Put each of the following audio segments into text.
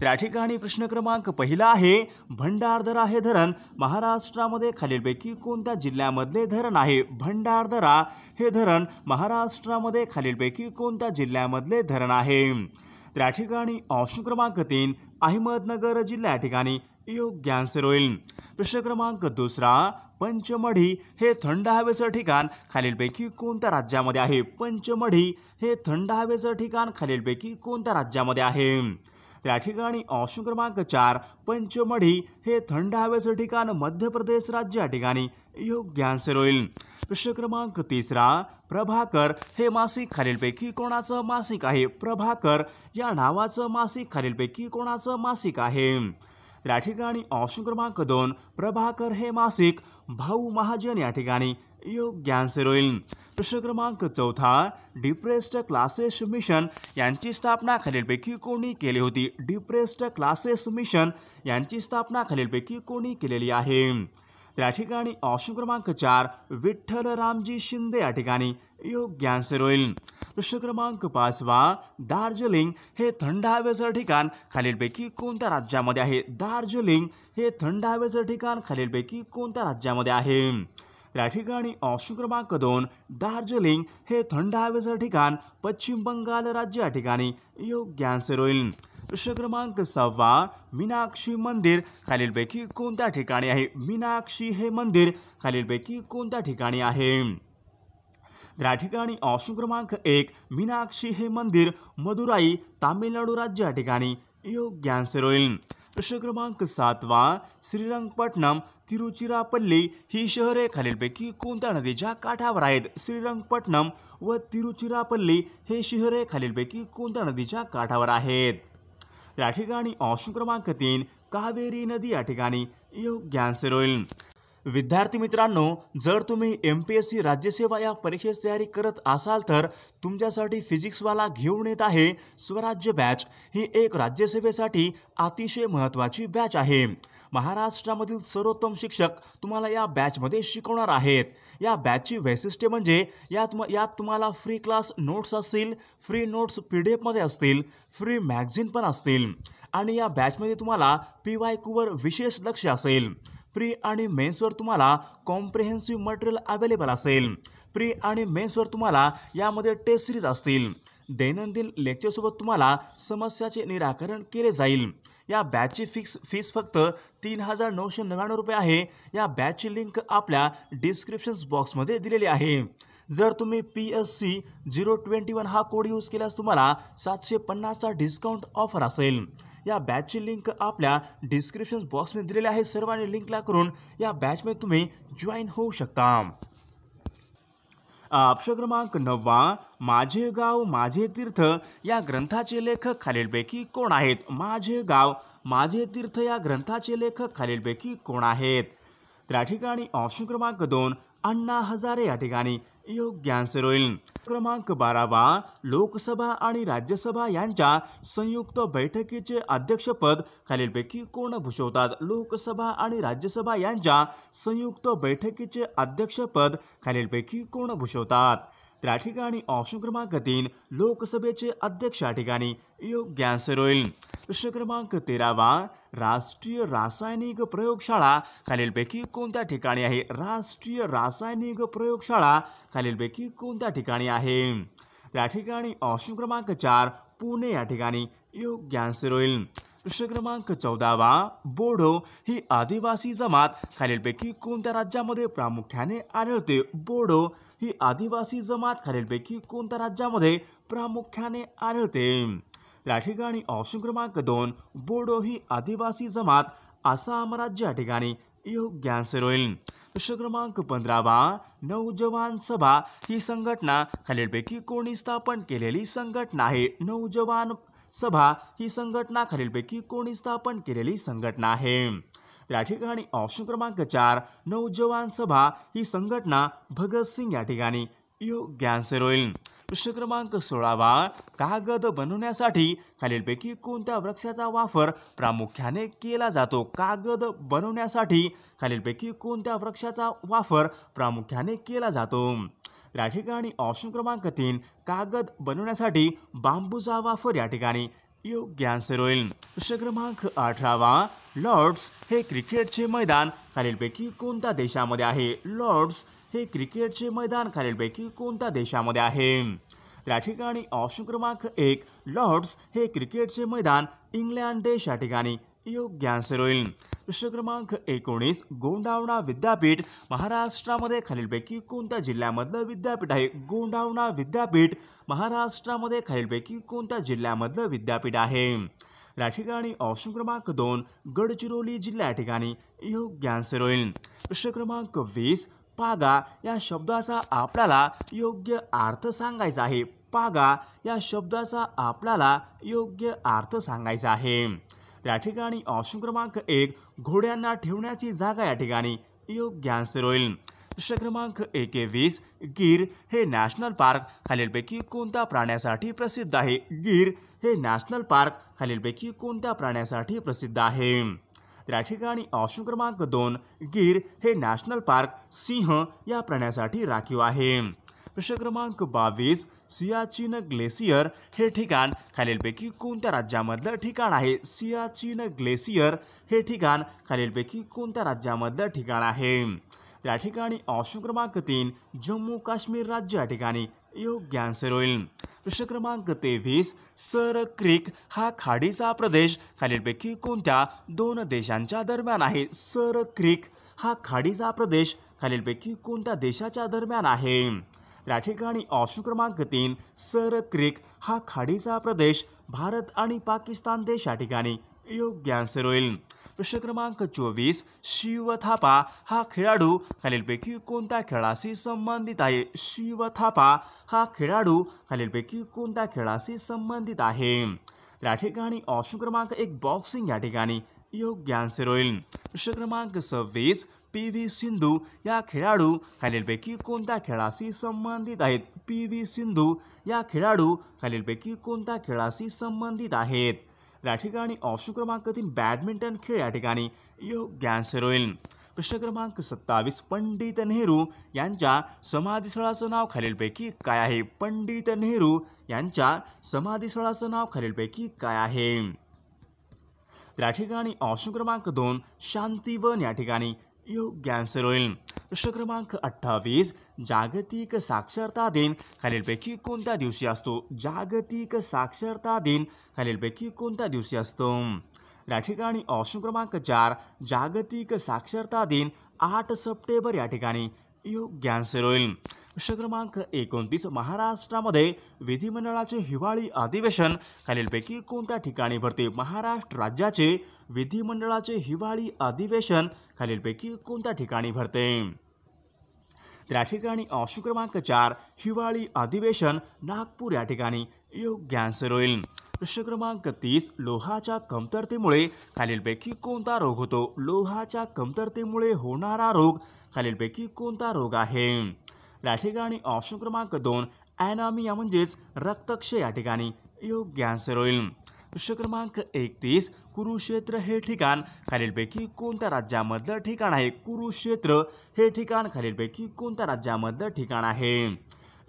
त्या ठिकाणी प्रश्न क्रमांक पहिला आहे भंडारदरा हे धरण महाराष्ट्रामध्ये खालीलपैकी कोणत्या जिल्ह्यामधले धरण आहे भंडारदरा हे धरण महाराष्ट्रामध्ये खालीलपैकी कोणत्या जिल्ह्यामधले धरण आहे त्या ठिकाणी ऑप्शन क्रमांक तीन अहमदनगर जिल्ह्या ठिकाणी योग्य आन्सर होईल प्रश्न क्रमांक दुसरा पंचमढी हे थंड हवेचं ठिकाण खालीलपैकी कोणत्या राज्यामध्ये आहे पंचमढी हे थंड हवेचं ठिकाण खालीलपैकी कोणत्या राज्यामध्ये आहे त्या ठिकाणी ऑप्शन क्रमांक चार पंचमढी हे थंड हवेचं ठिकाण मध्य प्रदेश राज्य या ठिकाणी योग्य आन्सर होईल प्रश्न क्रमांक तिसरा प्रभाकर हे मासिक खालीलपैकी कोणाचं मासिक आहे प्रभाकर या नावाचं मासिक खालीलपैकी कोणाचं मासिक आहे त्या ठिकाणी ऑप्शन क्रमांक दोन प्रभाकर हे मासिक भाऊ महाजन या ठिकाणी योग ज्ञान होईल प्रश्न क्रमांक चौथा डिप्रेस्ड क्लासेस मिशन यांची स्थापना खालीलपैकी कोणी केली होती डिप्रेस्ड क्लासेस मिशन यांची स्थापना खालीलपैकी कोणी केलेली आहे त्या ठिकाणी ऑप्शन क्रमांक चार विठ्ठल रामजी शिंदे या ठिकाणी योग होईल प्रश्न क्रमांक पाचवा दार्जिलिंग हे थंड हवेचं ठिकाण खालीलपैकी कोणत्या राज्यामध्ये आहे दार्जिलिंग हे थंड हवेचं ठिकाण खालीलपैकी कोणत्या राज्यामध्ये आहे त्या ठिकाणी ऑप्शन क्रमांक दोन दार्जिलिंग हे थंड हवेचं ठिकाण पश्चिम बंगाल राज्य या ठिकाणी योग्य आन्सर होईल प्रश्न क्रमांक सहावा मीनाक्षी मंदिर खालीलपैकी कोणत्या ठिकाणी आहे मीनाक्षी हे मंदिर खालीलपैकी कोणत्या ठिकाणी आहे या ठिकाणी ऑप्शन क्रमांक एक मीनाक्षी हे मंदिर मदुराई तामिळनाडू राज्य या ठिकाणी योग्य आन्सर होईल प्रश्न क्रमांक सातवा श्रीरंगपट्टणम तिरुचिरापल्ली ही शहरे खालीलपैकी कोणत्या नदीच्या काठावर आहेत श्रीरंगपट्टणम व तिरुचिरापल्ली हे शहरे खालीलपैकी कोणत्या नदीच्या काठावर आहेत या ठिकाणी ऑप्शन क्रमांक तीन कावेरी नदी या ठिकाणी योग्य आन्सर होईल विद्यार्थी मित्रांनो जर तुम्ही M P S C Rajyaseva या परीक्षेची तयारी करत असाल तर तुमच्यासाठी फिजिक्सवाला घेऊन येत आहे स्वराज्य बॅच ही एक राज्यसेवेसाठी अतिशय महत्त्वाची बॅच आहे महाराष्ट्रामधील सर्वोत्तम शिक्षक तुम्हाला या बॅचमध्ये शिकवणार आहेत या बॅचची वैशिष्ट्य म्हणजे यात म यात तुम्हाला फ्री क्लास नोट्स असतील फ्री नोट्स पी डी एफमध्ये असतील फ्री मॅगझिन पण असतील आणि या बॅचमध्ये तुम्हाला पी वाय कूवर विशेष लक्ष असेल प्री आणि मेन्सवर तुम्हाला कॉम्प्रिहेन्सिव्ह मटेरियल अवेलेबल असेल प्री आणि मेन्सवर तुम्हाला यामध्ये टेस्ट सिरीज असतील दैनंदिन लेक्चरसोबत तुम्हाला समस्याचे निराकरण केले जाईल या बॅचची फिक्स फीस फक्त तीन हजार नऊशे नव्याण्णव रुपये आहे या बॅचची लिंक आपल्या डिस्क्रिप्शन्स बॉक्समध्ये दिलेली आहे जर तुम्ही P S C zero twenty one हा कोड यूज केल्यास तुम्हाला सातशे पन्नासचा डिस्काउंट ऑफर असेल या बॅचची लिंक आपल्या डिस्क्रिप्शन बॉक्समध्ये दिलेली आहे सर्वांनी लिंकला करून या बॅचमध्ये तुम्ही जॉईन होऊ शकता ऑप्शन क्रमांक नववा माझे गाव माझे तीर्थ या ग्रंथाचे लेखक खालीलपैकी कोण आहेत माझे गाव माझे तीर्थ या ग्रंथाचे लेखक खालीलपैकी कोण आहेत त्या ठिकाणी ऑप्शन क्रमांक दोन अण्णा हजारे या ठिकाणी योग्यांश होईल क्रमांक बारावा लोकसभा आणि राज्यसभा यांच्या संयुक्त बैठकीचे अध्यक्षपद खालीलपैकी कोण भूषवतात लोकसभा आणि राज्यसभा यांच्या संयुक्त बैठकीचे अध्यक्षपद खालीलपैकी कोण भूषवतात त्या ठिकाणी ऑप्शन क्रमांक तीन लोकसभेचे अध्यक्ष या ठिकाणी योग्य आन्सर होईल प्रश्न क्रमांक तेरावा राष्ट्रीय रासायनिक प्रयोगशाळा खालीलपैकी कोणत्या ठिकाणी आहे राष्ट्रीय रासायनिक प्रयोगशाळा खालीलपैकी कोणत्या ठिकाणी आहे त्या ठिकाणी ऑप्शन क्रमांक चार पुणे या ठिकाणी योग्य आन्सर होईल प्रश्न क्रमांक चौदावा बोडो ही आदिवासी जमात खालीलपैकी कोणत्या राज्यामध्ये प्रामुख्याने आढळते बोडो ही आदिवासी जमात खालीलपैकी कोणत्या राज्यामध्ये प्रामुख्याने आढळते या ठिकाणी ऑप्शन क्रमांक दोन बोडो ही आदिवासी जमात आसाम राज्य या ठिकाणी योग्य आन्सर होईल प्रश्न क्रमांक पंधरावा नौजवान सभा ही संघटना खालीलपैकी कोणी स्थापन केलेली संघटना आहे नौजवान सभा ही संघटना खालीलपैकी कोणी स्थापन केलेली संघटना आहे या ठिकाणी ऑप्शन क्रमांक चार नौजवान सभा ही संघटना भगतसिंग या ठिकाणी यो गॅन्सेरोईल प्रश्न क्रमांक सोळावा कागद बनवण्यासाठी खालीलपैकी कोणत्या वृक्षाचा वापर प्रामुख्याने केला जातो कागद बनवण्यासाठी खालीलपैकी कोणत्या वृक्षाचा वापर प्रामुख्याने केला जातो या ठिकाणी ऑप्शन क्रमांक तीन कागद बनवण्यासाठी बांबूचा वापर या ठिकाणी योग्य आन्सर होईल प्रश्न क्रमांक अठरावा लॉर्ड्स हे क्रिकेटचे मैदान खालीलपैकी कोणत्या देशामध्ये आहे लॉर्ड्स हे क्रिकेटचे मैदान खालीलपैकी कोणत्या देशामध्ये आहे त्या ठिकाणी ऑप्शन क्रमांक एक लॉर्ड्स हे क्रिकेटचे मैदान इंग्लंड देश या ठिकाणी योग्य आन्सर होईल प्रश्न क्रमांक एकोणीस गोंडावणा विद्यापीठ महाराष्ट्रामध्ये खालीलपैकी कोणत्या जिल्ह्यामधलं विद्यापीठ आहे गोंडावणा विद्यापीठ महाराष्ट्रामध्ये खालीलपैकी कोणत्या जिल्ह्यामधलं विद्यापीठ आहे या ठिकाणी ऑप्शन क्रमांक दोन गडचिरोली जिल्ह्या ठिकाणी योग्य आन्सर होईल प्रश्न क्रमांक वीस पागा या शब्दाचा आपल्याला योग्य अर्थ सांगायचा आहे पागा या शब्दाचा आपल्याला योग्य अर्थ सांगायचा आहे या ठिकाणी ऑप्शन क्रमांक एक घोड्यांना ठेवण्याची जागा या ठिकाणी योग्य आन्सर होईल प्रश्न क्रमांक वीस गिर हे नॅशनल पार्क खालीलपैकी कोणत्या प्राण्यासाठी प्रसिद्ध आहे गिर हे नॅशनल पार्क खालीलपैकी कोणत्या प्राण्यासाठी प्रसिद्ध आहे त्या ऑप्शन क्रमांक दोन गीर हे नॅशनल पार्क सिंह या प्राण्यासाठी राखीव आहे प्रश्न क्रमांक बावीस सियाचीन ग्लेसियर हे ठिकाण खालीलपैकी कोणत्या राज्यामधलं ठिकाण आहे सियाचीन ग्लेसियर हे ठिकाण खालीलपैकी कोणत्या राज्यामधलं ठिकाण आहे त्या ठिकाणी ऑप्शन क्रमांक तीन जम्मू काश्मीर राज्य या ठिकाणी योग्य आन्सर होईल प्रश्न क्रमांक तेवीस सर क्रिक हा खाडीचा प्रदेश खालीलपैकी कोणत्या दोन देशांच्या दरम्यान आहे सर क्रिक हा खाडीचा प्रदेश खालीलपैकी कोणत्या देशाच्या दरम्यान आहे त्या ठिकाणी ऑप्शन क्रमांक तीन सर क्रिक हा खाडीचा प्रदेश भारत आणि पाकिस्तान देश या ठिकाणी योग्य आन्सर होईल प्रश्न क्रमांक चोवीस शिव थापा हा खेळाडू खालीलपैकी कोणत्या खेळाशी संबंधित आहे शिव थापा हा खेळाडू खालीलपैकी कोणत्या खेळाशी संबंधित आहे या ठिकाणी ऑप्शन क्रमांक एक बॉक्सिंग या ठिकाणी योग्य आन्सर होईल प्रश्न क्रमांक सव्वीस पी व्ही सिंधू या खेळाडू खालीलपैकी कोणत्या खेळाशी संबंधित आहेत पी व्ही सिंधू या खेळाडू खालीलपैकी कोणत्या खेळाशी संबंधित आहेत या ठिकाणी ऑप्शन क्रमांक तीन बॅडमिंटन खेळ या ठिकाणी योग्य आन्सर होईल प्रश्न क्रमांक सत्तावीस पंडित नेहरू यांच्या समाधीस्थळाचं नाव खालीलपैकी काय आहे पंडित नेहरू यांच्या समाधीस्थळाचं नाव खालीलपैकी काय आहे त्या ठिकाणी ऑप्शन क्रमांक दोन शांतीवन या ठिकाणी योग कॅन्सर होईल प्रश्न क्रमांक अठ्ठावीस जागतिक साक्षरता दिन खालीलपैकी कोणत्या दिवशी असतो जागतिक साक्षरता दिन खालीलपैकी कोणत्या दिवशी असतो या ठिकाणी ऑप्शन क्रमांक चार जागतिक साक्षरता दिन आठ सप्टेंबर या ठिकाणी योग कॅन्सर होईल प्रश्न क्रमांक एकोणतीस महाराष्ट्रामध्ये विधिमंडळाचे हिवाळी अधिवेशन खालीलपैकी कोणत्या ठिकाणी भरते महाराष्ट्र राज्याचे विधिमंडळाचे हिवाळी अधिवेशन खालीलपैकी कोणत्या ठिकाणी भरते त्या ठिकाणी ऑप्शन क्रमांक चार हिवाळी अधिवेशन नागपूर या ठिकाणी योग्य आन्सर होईल प्रश्न क्रमांक तीस लोहाच्या कमतरतेमुळे खालीलपैकी कोणता रोग होतो लोहाच्या कमतरतेमुळे होणारा रोग खालीलपैकी कोणता रोग आहे या ठिकाणी ऑप्शन क्रमांक दोन ॲनामिया म्हणजेच रक्तक्षय या ठिकाणी योग्य आन्सर होईल प्रश्न क्रमांक एकतीस कुरुक्षेत्र हे ठिकाण खालीलपैकी कोणत्या राज्यामधलं ठिकाण आहे कुरुक्षेत्र हे ठिकाण खालीलपैकी कोणत्या राज्यामधलं ठिकाण आहे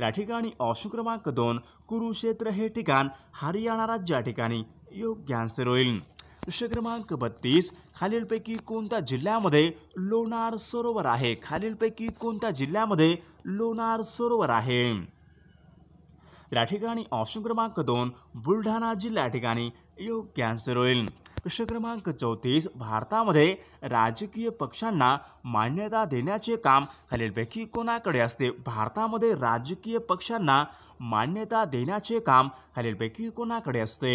या ठिकाणी ऑप्शन क्रमांक दोन कुरुक्षेत्र हे ठिकाण हरियाणा राज्य या ठिकाणी योग्य आन्सर होईल प्रश्न क्रमांक बत्तीस खालीलपैकी कोणत्या जिल्ह्यामध्ये लोणार सरोवर आहे खालीलपैकी कोणत्या जिल्ह्यामध्ये लोणार सरोवर आहे या ठिकाणी ऑप्शन क्रमांक दोन बुलढाणा जिल्हा ठिकाणी योग्य आन्सर होईल प्रश्न क्रमांक चौतीस भारतामध्ये राजकीय पक्षांना मान्यता देण्याचे काम खालीलपैकी कोणाकडे असते भारतामध्ये राजकीय पक्षांना मान्यता देण्याचे काम खालीलपैकी कोणाकडे असते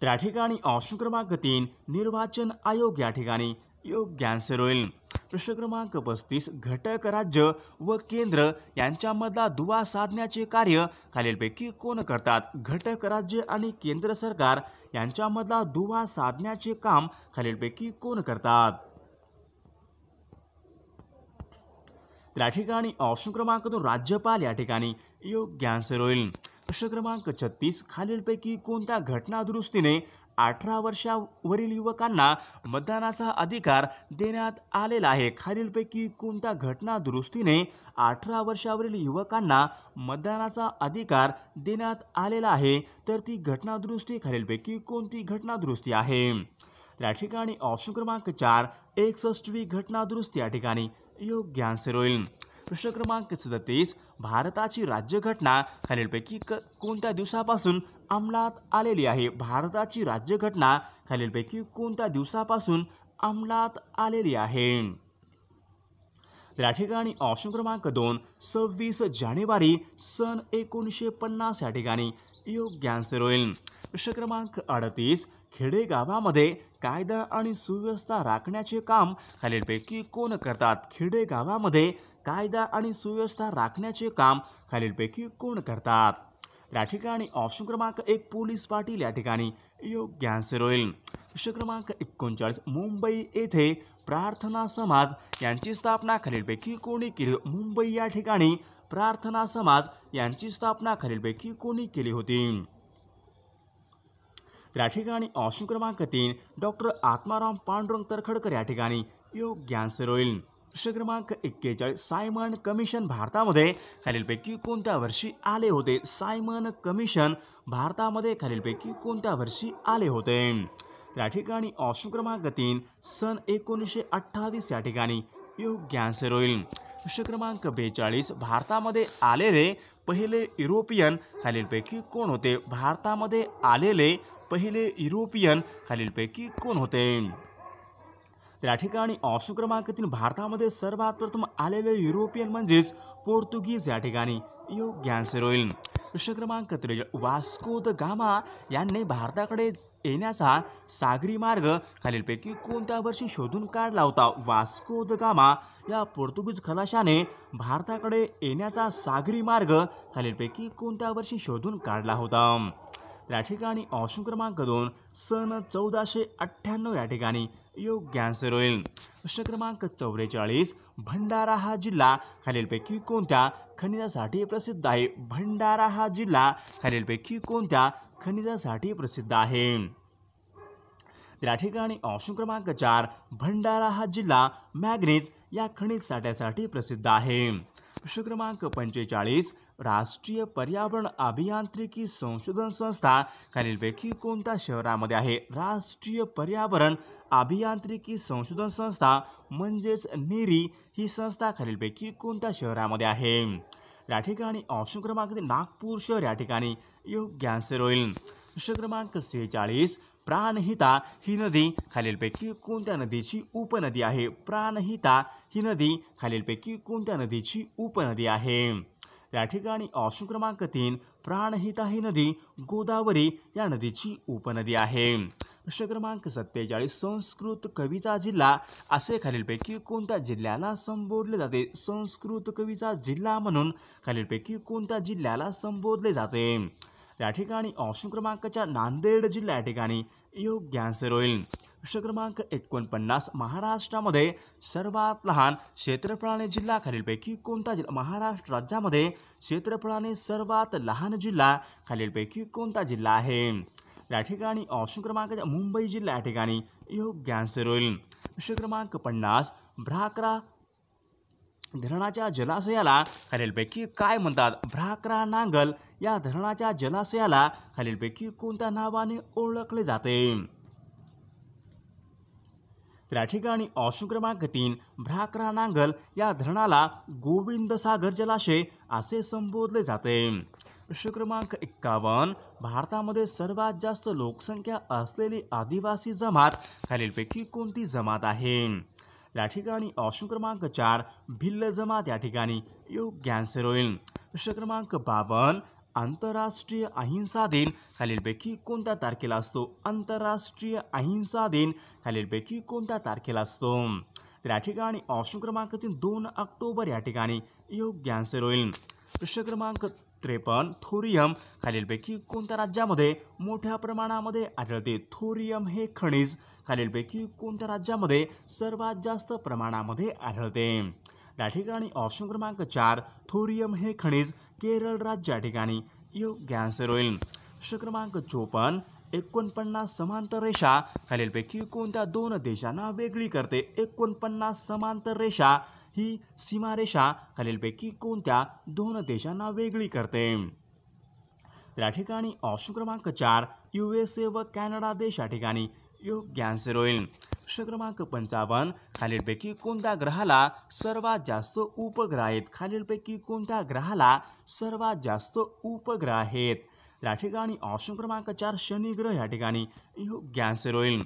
त्या ठिकाणी ऑप्शन क्रमांक तीन निर्वाचन आयोग या ठिकाणी योग्य आन्सर होईल प्रश्न क्रमांक पस्तीस घटक राज्य व केंद्र यांच्यामधला दुवा साधण्याचे कार्य खालीलपैकी कोण करतात घटक राज्य आणि केंद्र सरकार यांच्यामधला दुवा साधण्याचे काम खालीलपैकी कोण करतात त्या ठिकाणी ऑप्शन क्रमांक दोन राज्यपाल या ठिकाणी योग्य आन्सर होईल प्रश्न क्रमांक छत्तीस खालीलपैकी कोणत्या घटना दुरुस्तीने अठरा वर्षावरील युवकांना मतदानाचा अधिकार देण्यात आलेला आहे खालीलपैकी कोणत्या घटना दुरुस्तीने अठरा वर्षावरील युवकांना मतदानाचा अधिकार देण्यात आलेला आहे तर ती घटना दुरुस्ती खालीलपैकी कोणती घटना दुरुस्ती आहे या ठिकाणी ऑप्शन क्रमांक चार एकसष्टवी घटना दुरुस्ती या ठिकाणी योग्य आन्सर होईल प्रश्न क्रमांक सदतीस भारताची राज्यघटना खालीलपैकी क कोणत्या दिवसापासून अंमलात आलेली आहे भारताची राज्यघटना खालीलपैकी कोणत्या दिवसापासून अंमलात आलेली आहे या ठिकाणी ऑप्शन क्रमांक दोन सव्वीस जानेवारी सन एकोणीसशे पन्नास या ठिकाणी योग्य आन्सर होईल प्रश्न क्रमांक अडतीस खेडेगावामध्ये कायदा आणि सुव्यवस्था राखण्याचे काम खालीलपैकी कोण करतात खेडेगावामध्ये कायदा आणि सुव्यवस्था राखण्याचे काम खालीलपैकी कोण करतात या ठिकाणी ऑप्शन क्रमांक एक पोलीस पाटील या ठिकाणी योग्य आन्सर होईल प्रश्न क्रमांक एकोणचाळीस मुंबई येथे प्रार्थना समाज यांची स्थापना खालीलपैकी कोणी केली मुंबई या ठिकाणी प्रार्थना समाज यांची स्थापना खालीलपैकी कोणी केली होती त्या ठिकाणी ऑप्शन क्रमांक तीन डॉक्टर आत्माराम पांडुरंग तरखडकर या ठिकाणी योग्य आन्सर होईल प्रश्न क्रमांक एक्केचाळीस सायमन कमिशन भारतामध्ये खालीलपैकी कोणत्या वर्षी आले होते सायमन कमिशन भारतामध्ये खालीलपैकी कोणत्या वर्षी आले होते त्या ठिकाणी ऑप्शन क्रमांक तीन सन एकोणीसशे अठ्ठावीस या ठिकाणी योग्य कॅन्सर होईल प्रश्न क्रमांक बेचाळीस भारतामध्ये आलेले पहिले युरोपियन खालीलपैकी कोण होते भारतामध्ये आलेले पहिले युरोपियन खालीलपैकी कोण होते त्या ठिकाणी ऑप्शन क्रमांक तीन भारतामध्ये सर्वात प्रथम आलेले युरोपियन म्हणजेच पोर्तुगीज या ठिकाणी योग्य आन्सर होईल प्रश्न क्रमांक त्रेज वास्को द गामा यांनी भारताकडे येण्याचा सागरी मार्ग खालीलपैकी कोणत्या वर्षी शोधून काढला होता वास्को द गामा या पोर्तुगीज खलाशाने भारताकडे येण्याचा सागरी मार्ग खालीलपैकी कोणत्या वर्षी शोधून काढला होता या ठिकाणी ऑप्शन क्रमांक दोन सन चौदाशे अठ्ठ्याण्णव या ठिकाणी योग्य आन्सर होईल प्रश्न क्रमांक चौवेचाळीस भंडारा हा जिल्हा खालीलपैकी कोणत्या खनिजासाठी प्रसिद्ध आहे भंडारा हा जिल्हा खालीलपैकी कोणत्या खनिजासाठी प्रसिद्ध आहे या ठिकाणी ऑप्शन क्रमांक चार भंडारा हा जिल्हा मॅग्नेज या खनिज साठ्यासाठी प्रसिद्ध आहे प्रश्न क्रमांक पंचेचाळीस राष्ट्रीय पर्यावरण अभियांत्रिकी संशोधन संस्था खालीलपैकी कोणत्या शहरामध्ये आहे राष्ट्रीय पर्यावरण अभियांत्रिकी संशोधन संस्था म्हणजेच नेरी ही संस्था खालीलपैकी कोणत्या शहरामध्ये आहे या ठिकाणी ऑप्शन क्रमांक नागपूर शहर या ठिकाणी योग्य आन्सर होईल प्रश्न क्रमांक सेहेचाळीस प्राणहिता ही नदी खालीलपैकी कोणत्या नदीची उपनदी आहे प्राणहिता ही नदी खालीलपैकी कोणत्या नदीची उपनदी आहे त्या ठिकाणी ऑप्शन क्रमांक तीन प्राणहिता ही नदी गोदावरी या नदीची उपनदी आहे प्रश्न क्रमांक सत्तेचाळीस संस्कृत कवीचा जिल्हा असे खालीलपैकी कोणत्या जिल्ह्याला संबोधले जाते संस्कृत कवीचा जिल्हा म्हणून खालीलपैकी कोणत्या जिल्ह्याला संबोधले जाते या ठिकाणी ऑप्शन क्रमांकच्या नांदेड जिल्हा या ठिकाणी योग्य आन्सर होईल प्रश्न क्रमांक एकोणपन्नास महाराष्ट्रामध्ये सर्वात लहान क्षेत्रफळाने जिल्हा खालीलपैकी कोणता जिल्हा महाराष्ट्र राज्यामध्ये क्षेत्रफळाने सर्वात लहान जिल्हा खालीलपैकी कोणता जिल्हा आहे या ठिकाणी ऑप्शन क्रमांक मुंबई जिल्हा या ठिकाणी योग्य आन्सर होईल प्रश्न क्रमांक पन्नास भ्राकरा धरणाच्या जलाशयाला खालीलपैकी काय म्हणतात भ्राकरा नांगल या धरणाच्या जलाशयाला खालीलपैकी कोणत्या नावाने ओळखले जाते त्या ठिकाणी ऑप्शन क्रमांक तीन भ्राकरा नांगल या धरणाला गोविंद सागर जलाशय असे संबोधले जाते प्रश्न क्रमांक एक्कावन्न भारतामध्ये सर्वात जास्त लोकसंख्या असलेली आदिवासी जमात खालीलपैकी कोणती जमात आहे या ठिकाणी ऑप्शन क्रमांक चार भिल्ल जमात या ठिकाणी योग्य आन्सर होईल प्रश्न क्रमांक बावन आंतरराष्ट्रीय अहिंसा दिन खालीलपैकी कोणत्या तारखेला असतो आंतरराष्ट्रीय अहिंसा दिन खालीलपैकी कोणत्या तारखेला असतो त्या ठिकाणी ऑप्शन क्रमांक तीन दोन ऑक्टोबर या ठिकाणी योग्य आन्सर होईल प्रश्न क्रमांक त्रेपन्न थोरियम खालीलपैकी कोणत्या राज्यामध्ये मोठ्या प्रमाणामध्ये आढळते थोरियम हे खनिज खालीलपैकी कोणत्या राज्यामध्ये सर्वात जास्त प्रमाणामध्ये आढळते त्या ठिकाणी ऑप्शन क्रमांक चार थोरियम हे खनिज केरळ राज्य या ठिकाणी योग्य आन्सर होईल प्रश्न क्रमांक चोपन्न एकोणपन्नास समांतर रेषा खालीलपैकी कोणत्या दोन देशांना वेगळी करते एकोणपन्नास समांतर रेषा ही सीमारेषा खालीलपैकी कोणत्या दोन देशांना वेगळी करते त्या ठिकाणी ऑप्शन क्रमांक चार यू एस ए व कॅनडा देश या ठिकाणी योग्य आन्सर होईल प्रश्न क्रमांक पंचावन्न खालीलपैकी कोणत्या ग्रहाला सर्वात जास्त उपग्रह आहेत खालीलपैकी कोणत्या ग्रहाला सर्वात जास्त उपग्रह आहेत या ठिकाणी ऑप्शन क्रमांक चार शनिग्रह या ठिकाणी इहो आन्सर होईल